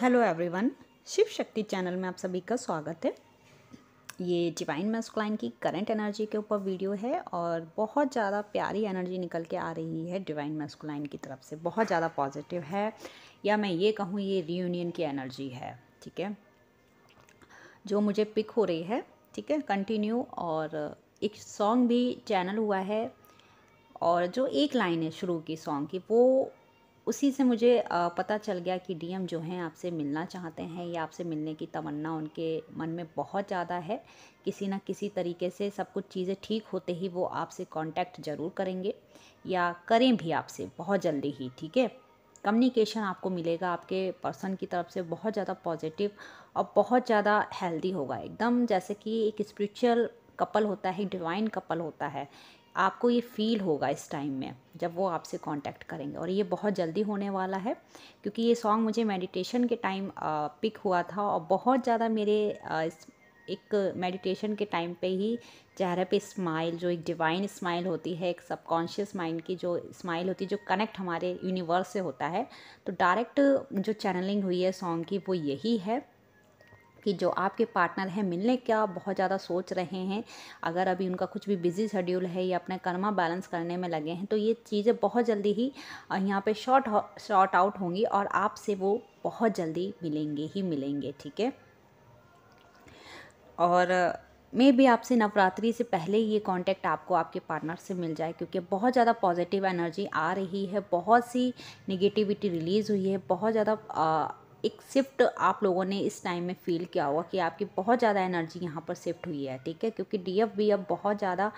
hello everyone Shiv शक्ति channel में आप सभी का स्वागत है ये डिवाइन मैस्कुलाइन की करंट एनर्जी के ऊपर वीडियो है और बहुत ज़्यादा प्यारी एनर्जी निकल के आ रही है डिवाइन मैस्कुलाइन की तरफ से बहुत ज़्यादा पॉजिटिव है या मैं ये कहूँ ये रीयूनियन की एनर्जी है ठीक है जो मुझे पिक हो रही है ठीक है कंटिन्यू और एक सॉन्ग भी चैनल हुआ है और जो एक लाइन है शुरू की सॉन्ग की वो उसी से मुझे पता चल गया कि डीएम जो हैं आपसे मिलना चाहते हैं या आपसे मिलने की तमन्ना उनके मन में बहुत ज़्यादा है किसी ना किसी तरीके से सब कुछ चीज़ें ठीक होते ही वो आपसे कांटेक्ट ज़रूर करेंगे या करें भी आपसे बहुत जल्दी ही ठीक है कम्युनिकेशन आपको मिलेगा आपके पर्सन की तरफ से बहुत ज़्यादा पॉजिटिव और बहुत ज़्यादा हेल्दी होगा एकदम जैसे कि एक स्परिचुअल कपल होता है डिवाइन कपल होता है आपको ये फील होगा इस टाइम में जब वो आपसे कांटेक्ट करेंगे और ये बहुत जल्दी होने वाला है क्योंकि ये सॉन्ग मुझे मेडिटेशन के टाइम पिक हुआ था और बहुत ज़्यादा मेरे एक मेडिटेशन के टाइम पे ही चेहरे पे स्माइल जो एक डिवाइन स्माइल होती है एक सबकॉन्शियस माइंड की जो स्माइल होती है जो कनेक्ट हमारे यूनिवर्स से होता है तो डायरेक्ट जो चैनलिंग हुई है सॉन्ग की वो यही है कि जो आपके पार्टनर हैं मिलने का बहुत ज़्यादा सोच रहे हैं अगर अभी उनका कुछ भी बिजी शेड्यूल है या अपने कर्मा बैलेंस करने में लगे हैं तो ये चीज़ें बहुत जल्दी ही यहाँ पे शॉर्ट शॉर्ट आउट होंगी और आपसे वो बहुत जल्दी मिलेंगे ही मिलेंगे ठीक है और मे भी आपसे नवरात्रि से पहले ये कांटेक्ट आपको आपके पार्टनर से मिल जाए क्योंकि बहुत ज़्यादा पॉजिटिव एनर्जी आ रही है बहुत सी निगेटिविटी रिलीज़ हुई है बहुत ज़्यादा एक शिफ्ट आप लोगों ने इस टाइम में फील किया होगा कि आपकी बहुत ज़्यादा एनर्जी यहाँ पर शिफ्ट हुई है ठीक है क्योंकि डी एफ भी अब बहुत ज़्यादा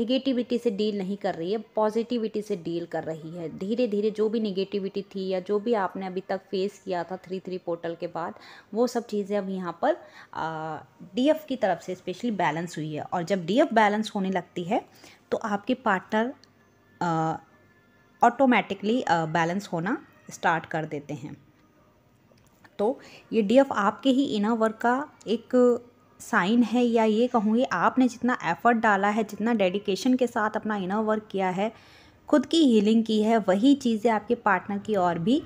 निगेटिविटी से डील नहीं कर रही है पॉजिटिविटी से डील कर रही है धीरे धीरे जो भी निगेटिविटी थी या जो भी आपने अभी तक फेस किया था थ्री थ्री पोर्टल के बाद वो सब चीज़ें अब यहाँ पर डी एफ की तरफ से स्पेशली बैलेंस हुई है और जब डी एफ बैलेंस होने लगती है तो आपके पार्टनर ऑटोमेटिकली बैलेंस होना स्टार्ट कर देते हैं तो ये डी एफ आपके ही इनर वर्क का एक साइन है या ये कहूँगी आपने जितना एफर्ट डाला है जितना डेडिकेशन के साथ अपना इनर वर्क किया है खुद की हीलिंग की है वही चीज़ें आपके पार्टनर की और भी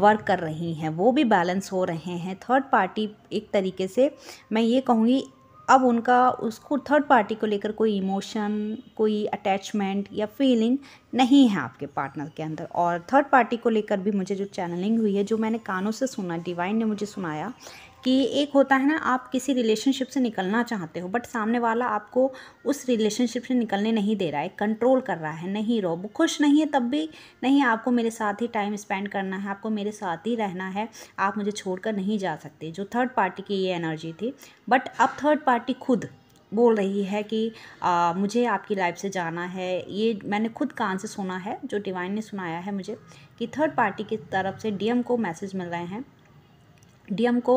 वर्क कर रही हैं वो भी बैलेंस हो रहे हैं थर्ड पार्टी एक तरीके से मैं ये कहूँगी अब उनका उसको थर्ड पार्टी को लेकर कोई इमोशन कोई अटैचमेंट या फीलिंग नहीं है आपके पार्टनर के अंदर और थर्ड पार्टी को लेकर भी मुझे जो चैनलिंग हुई है जो मैंने कानों से सुना डिवाइन ने मुझे सुनाया कि एक होता है ना आप किसी रिलेशनशिप से निकलना चाहते हो बट सामने वाला आपको उस रिलेशनशिप से निकलने नहीं दे रहा है कंट्रोल कर रहा है नहीं रहो वो खुश नहीं है तब भी नहीं आपको मेरे साथ ही टाइम स्पेंड करना है आपको मेरे साथ ही रहना है आप मुझे छोड़कर नहीं जा सकते जो थर्ड पार्टी की ये एनर्जी थी बट अब थर्ड पार्टी खुद बोल रही है कि आ, मुझे आपकी लाइफ से जाना है ये मैंने खुद कान से सुना है जो डिवाइन ने सुनाया है मुझे कि थर्ड पार्टी की तरफ से डीएम को मैसेज मिल रहे हैं डीएम को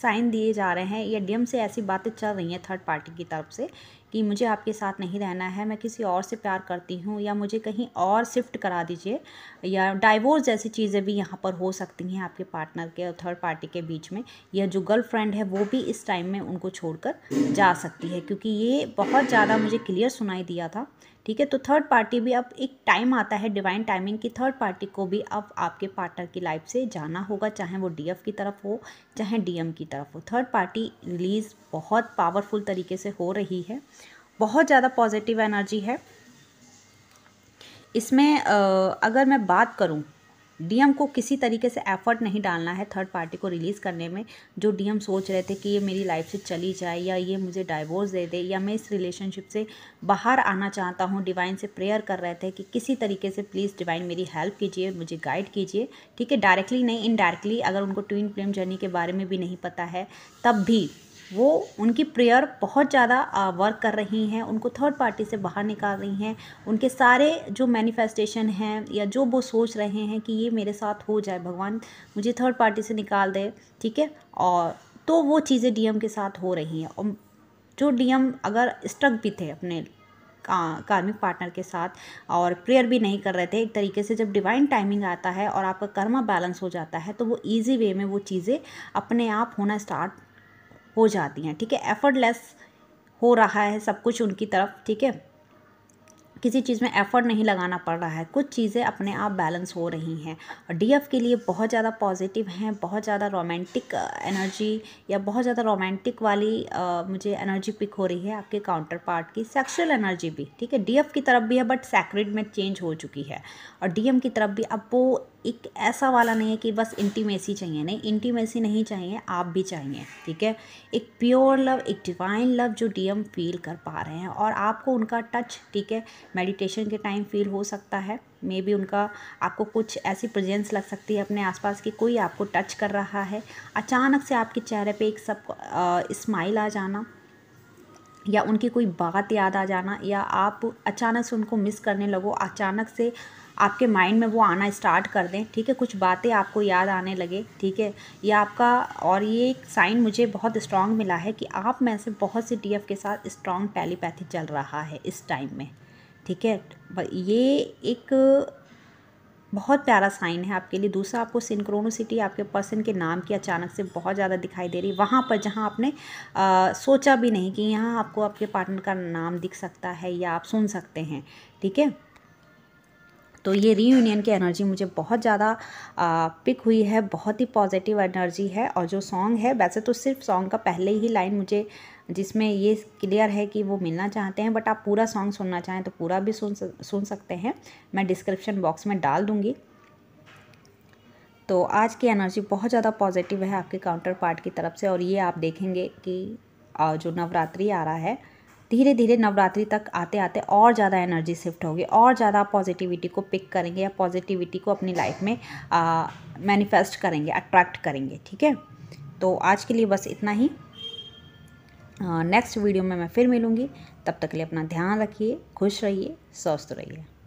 साइन दिए जा रहे हैं या डीएम से ऐसी बातें चल रही हैं थर्ड पार्टी की तरफ से कि मुझे आपके साथ नहीं रहना है मैं किसी और से प्यार करती हूँ या मुझे कहीं और शिफ्ट करा दीजिए या डाइवोर्स जैसी चीज़ें भी यहाँ पर हो सकती हैं आपके पार्टनर के और थर्ड पार्टी के बीच में या जो गर्ल फ्रेंड है वो भी इस टाइम में उनको छोड़कर जा सकती है क्योंकि ये बहुत ज़्यादा मुझे क्लियर सुनाई दिया था ठीक है तो थर्ड पार्टी भी अब एक टाइम आता है डिवाइन टाइमिंग की थर्ड पार्टी को भी अब आपके पार्टनर की लाइफ से जाना होगा चाहे वो डीएफ की तरफ हो चाहे डीएम की तरफ हो थर्ड पार्टी रिलीज़ बहुत पावरफुल तरीके से हो रही है बहुत ज़्यादा पॉजिटिव एनर्जी है इसमें अगर मैं बात करूँ डीएम को किसी तरीके से एफर्ट नहीं डालना है थर्ड पार्टी को रिलीज़ करने में जो डीएम सोच रहे थे कि ये मेरी लाइफ से चली जाए या ये मुझे डाइवोर्स दे दे या मैं इस रिलेशनशिप से बाहर आना चाहता हूँ डिवाइन से प्रेयर कर रहे थे कि किसी तरीके से प्लीज़ डिवाइन मेरी हेल्प कीजिए मुझे गाइड कीजिए ठीक है डायरेक्टली नहीं इनडायरेक्टली अगर उनको ट्विन प्रेम जर्नी के बारे में भी नहीं पता है तब भी वो उनकी प्रेयर बहुत ज़्यादा वर्क कर रही हैं उनको थर्ड पार्टी से बाहर निकाल रही हैं उनके सारे जो मैनिफेस्टेशन हैं या जो वो सोच रहे हैं कि ये मेरे साथ हो जाए भगवान मुझे थर्ड पार्टी से निकाल दे ठीक है और तो वो चीज़ें डीएम के साथ हो रही हैं और जो डीएम अगर स्ट्रक भी थे अपने कार्मिक पार्टनर के साथ और प्रेयर भी नहीं कर रहे थे एक तरीके से जब डिवाइन टाइमिंग आता है और आपका कर्मा बैलेंस हो जाता है तो वो ईजी वे में वो चीज़ें अपने आप होना स्टार्ट हो जाती हैं ठीक है एफर्टलेस हो रहा है सब कुछ उनकी तरफ ठीक है किसी चीज़ में एफर्ट नहीं लगाना पड़ रहा है कुछ चीज़ें अपने आप बैलेंस हो रही हैं और डीएफ के लिए बहुत ज़्यादा पॉजिटिव हैं बहुत ज़्यादा रोमांटिक एनर्जी uh, या बहुत ज़्यादा रोमांटिक वाली आ, uh, मुझे एनर्जी पिक हो रही है आपके काउंटर पार्ट की सेक्सुअल एनर्जी भी ठीक है डीएफ की तरफ भी है बट सैक्रेड में चेंज हो चुकी है और एम की तरफ भी अब वो एक ऐसा वाला नहीं है कि बस इंटीमेसी चाहिए नहीं इंटीमेसी नहीं चाहिए आप भी चाहिए ठीक है एक प्योर लव एक डिवाइन लव जो डीएम फील कर पा रहे हैं और आपको उनका टच ठीक है मेडिटेशन के टाइम फील हो सकता है मे बी उनका आपको कुछ ऐसी प्रजेंस लग सकती है अपने आसपास की कोई आपको टच कर रहा है अचानक से आपके चेहरे पर एक सब स्माइल आ जाना या उनकी कोई बात याद आ जाना या आप अचानक से उनको मिस करने लगो अचानक से आपके माइंड में वो आना स्टार्ट कर दें ठीक है कुछ बातें आपको याद आने लगे ठीक है या आपका और ये एक साइन मुझे बहुत स्ट्रांग मिला है कि आप में से बहुत सी डीएफ के साथ स्ट्रांग टेलीपैथी चल रहा है इस टाइम में ठीक है ये एक बहुत प्यारा साइन है आपके लिए दूसरा आपको सिंक्रोनोसिटी आपके पर्सन के नाम की अचानक से बहुत ज़्यादा दिखाई दे रही है वहाँ पर जहाँ आपने आ, सोचा भी नहीं कि यहाँ आपको आपके पार्टनर का नाम दिख सकता है या आप सुन सकते हैं ठीक है तो ये रीयूनियन की एनर्जी मुझे बहुत ज़्यादा पिक हुई है बहुत ही पॉजिटिव एनर्जी है और जो सॉन्ग है वैसे तो सिर्फ सॉन्ग का पहले ही लाइन मुझे जिसमें ये क्लियर है कि वो मिलना चाहते हैं बट आप पूरा सॉन्ग सुनना चाहें तो पूरा भी सुन सुन सकते हैं मैं डिस्क्रिप्शन बॉक्स में डाल दूँगी तो आज की एनर्जी बहुत ज़्यादा पॉजिटिव है आपके काउंटर पार्ट की तरफ से और ये आप देखेंगे कि जो नवरात्रि आ रहा है धीरे धीरे नवरात्रि तक आते आते और ज़्यादा एनर्जी शिफ्ट होगी और ज़्यादा पॉजिटिविटी को पिक करेंगे या पॉजिटिविटी को अपनी लाइफ में मैनिफेस्ट करेंगे अट्रैक्ट करेंगे ठीक है तो आज के लिए बस इतना ही नेक्स्ट वीडियो में मैं फिर मिलूँगी तब तक के लिए अपना ध्यान रखिए खुश रहिए स्वस्थ रहिए